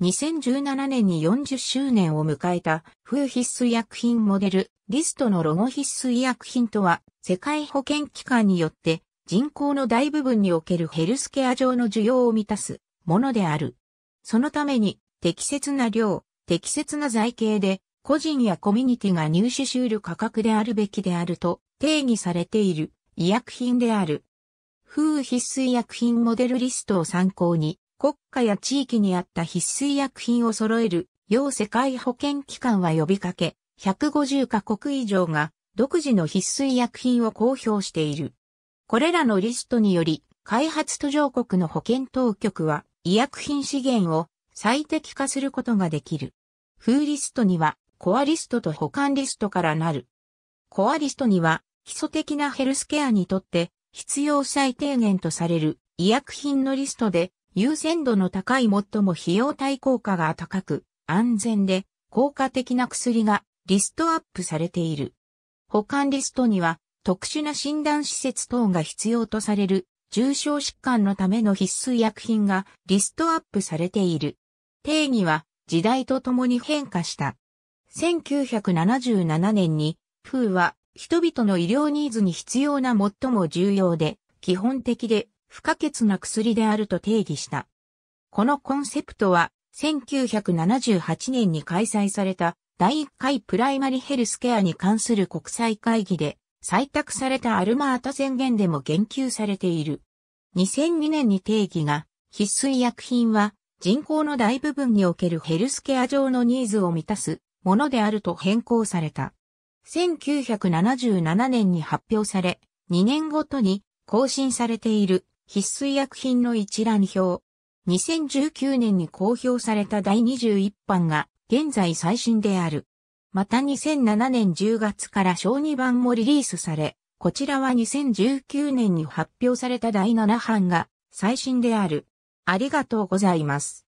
2017年に40周年を迎えた、風必須医薬品モデル、リストのロゴ必須医薬品とは、世界保健機関によって、人口の大部分におけるヘルスケア上の需要を満たすものである。そのために、適切な量、適切な財形で、個人やコミュニティが入手し得る価格であるべきであると定義されている医薬品である。風必須医薬品モデルリストを参考に、国家や地域にあった必須医薬品を揃える、要世界保健機関は呼びかけ、150カ国以上が独自の必須医薬品を公表している。これらのリストにより、開発途上国の保健当局は医薬品資源を最適化することができる。風リストにはコアリストと保管リストからなる。コアリストには基礎的なヘルスケアにとって必要最低限とされる医薬品のリストで優先度の高い最も費用対効果が高く、安全で効果的な薬がリストアップされている。保管リストには特殊な診断施設等が必要とされる重症疾患のための必須薬品がリストアップされている。定義は時代とともに変化した。1977年に、風は人々の医療ニーズに必要な最も重要で、基本的で不可欠な薬であると定義した。このコンセプトは、1978年に開催された第1回プライマリヘルスケアに関する国際会議で採択されたアルマータ宣言でも言及されている。2002年に定義が必須医薬品は人口の大部分におけるヘルスケア上のニーズを満たすものであると変更された。1977年に発表され、2年ごとに更新されている必須医薬品の一覧表。2019年に公表された第21版が現在最新である。また2007年10月から小2版もリリースされ、こちらは2019年に発表された第7版が最新である。ありがとうございます。